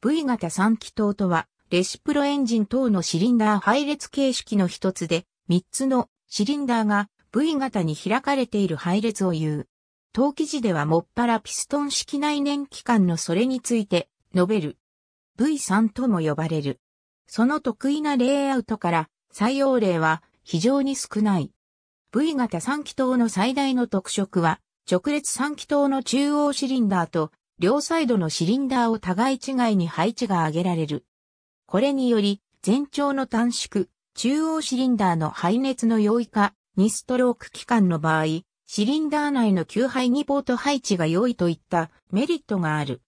V 型3気筒とは、レシプロエンジン等のシリンダー配列形式の一つで、3つのシリンダーが V 型に開かれている配列を言う。陶器時ではもっぱらピストン式内燃機関のそれについて述べる。V3 とも呼ばれる。その得意なレイアウトから採用例は非常に少ない。V 型3気筒の最大の特色は直列3気筒の中央シリンダーと両サイドのシリンダーを互い違いに配置が挙げられる。これにより、全長の短縮、中央シリンダーの排熱の容易化、2ストローク期間の場合、シリンダー内の吸排にポート配置が良いといったメリットがある。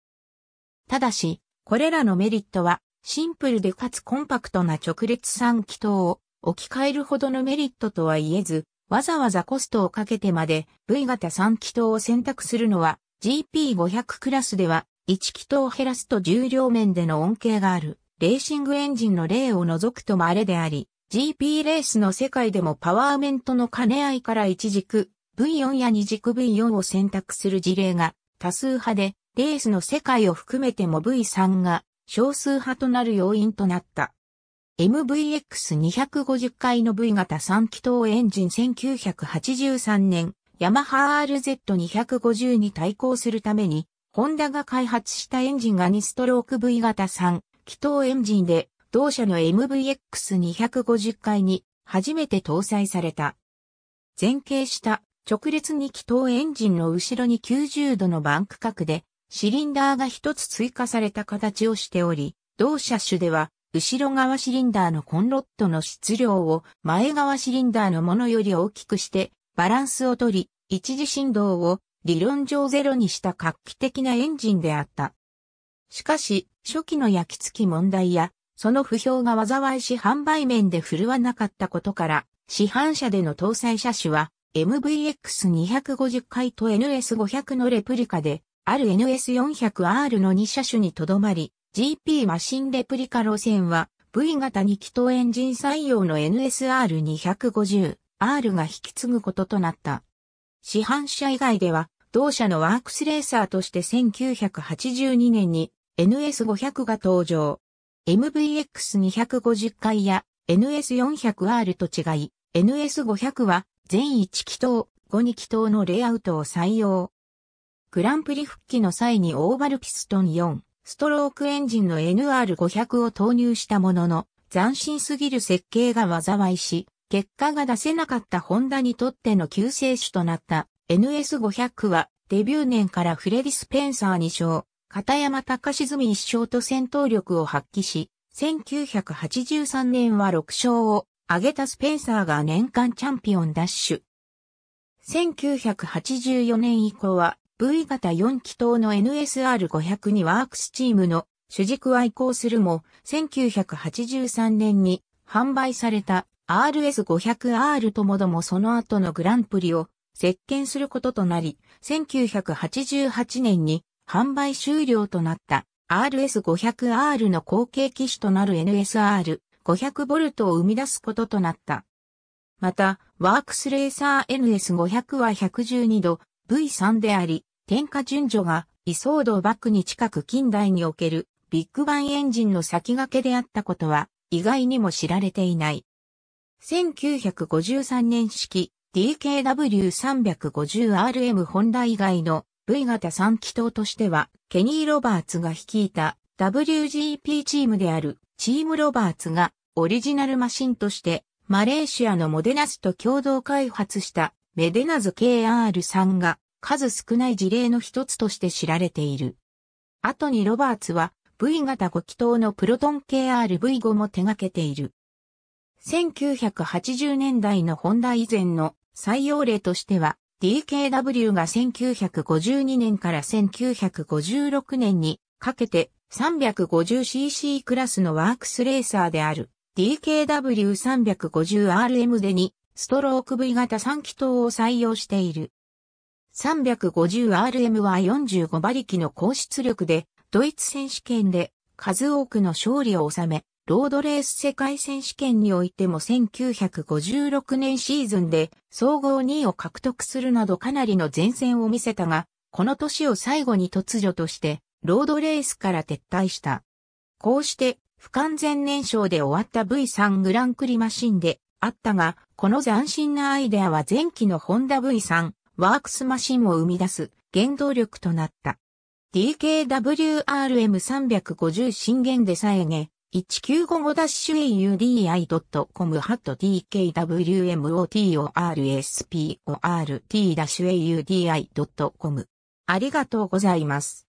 ただし、これらのメリットは、シンプルでかつコンパクトな直列3気筒を置き換えるほどのメリットとは言えず、わざわざコストをかけてまで V 型3気筒を選択するのは GP500 クラスでは、1気筒を減らすと重量面での恩恵がある、レーシングエンジンの例を除くと稀であり、GP レースの世界でもパワーメントの兼ね合いから一軸 V4 や二軸 V4 を選択する事例が多数派で、レースの世界を含めても V3 が少数派となる要因となった。MVX250 回の V 型3気筒エンジン1983年ヤマハ RZ250 に対抗するために、ホンダが開発したエンジンが2ストローク V 型3気筒エンジンで、同社の MVX250 回に初めて搭載された。前傾した直列2気筒エンジンの後ろに90度のバンク角で、シリンダーが一つ追加された形をしており、同車種では、後ろ側シリンダーのコンロットの質量を前側シリンダーのものより大きくして、バランスをとり、一時振動を理論上ゼロにした画期的なエンジンであった。しかし、初期の焼き付き問題や、その不評が災いし販売面で振るわなかったことから、市販車での搭載車種は、MVX250 回と NS500 のレプリカで、ある NS400R の2車種にとどまり、GP マシンレプリカ路線は、V 型2気筒エンジン採用の NSR250、R が引き継ぐこととなった。市販車以外では、同社のワークスレーサーとして1982年に NS500 が登場。MVX250 回や NS400R と違い、NS500 は全1気筒、5 2気筒のレイアウトを採用。グランプリ復帰の際にオーバルピストン4、ストロークエンジンの NR500 を投入したものの、斬新すぎる設計が災いし、結果が出せなかったホンダにとっての救世主となった NS500 はデビュー年からフレディ・スペンサー2勝、片山隆み1勝と戦闘力を発揮し、1983年は6勝を挙げたスペンサーが年間チャンピオンダッシュ。1984年以降は V 型4気筒の NSR500 にワークスチームの主軸は移行するも、1983年に販売された RS500R ともどもその後のグランプリを席巻することとなり、1988年に販売終了となった RS500R の後継機種となる NSR500V を生み出すこととなった。また、ワークスレーサー NS500 は112度 V3 であり、点火順序が位相度バックに近く近代におけるビッグバンエンジンの先駆けであったことは意外にも知られていない。1953年式 DKW350RM 本来以外の V 型3気筒としては、ケニー・ロバーツが率いた WGP チームであるチームロバーツがオリジナルマシンとしてマレーシアのモデナスと共同開発したメデナズ KR3 が数少ない事例の一つとして知られている。後にロバーツは V 型5気筒のプロトン KRV5 も手掛けている。1980年代のホンダ以前の採用例としては、DKW が1952年から1956年にかけて 350cc クラスのワークスレーサーである DKW350RM でにストローク V 型3気筒を採用している。350RM は45馬力の高出力でドイツ選手権で数多くの勝利を収め、ロードレース世界選手権においても1956年シーズンで総合2位を獲得するなどかなりの前線を見せたが、この年を最後に突如としてロードレースから撤退した。こうして不完全燃焼で終わった V3 グランクリマシンであったが、この斬新なアイデアは前期のホンダ V3 ワークスマシンを生み出す原動力となった。DKWRM350 新玄でさえげ、1955-audi.com ハット tkwmotors.port-audi.com ありがとうございます。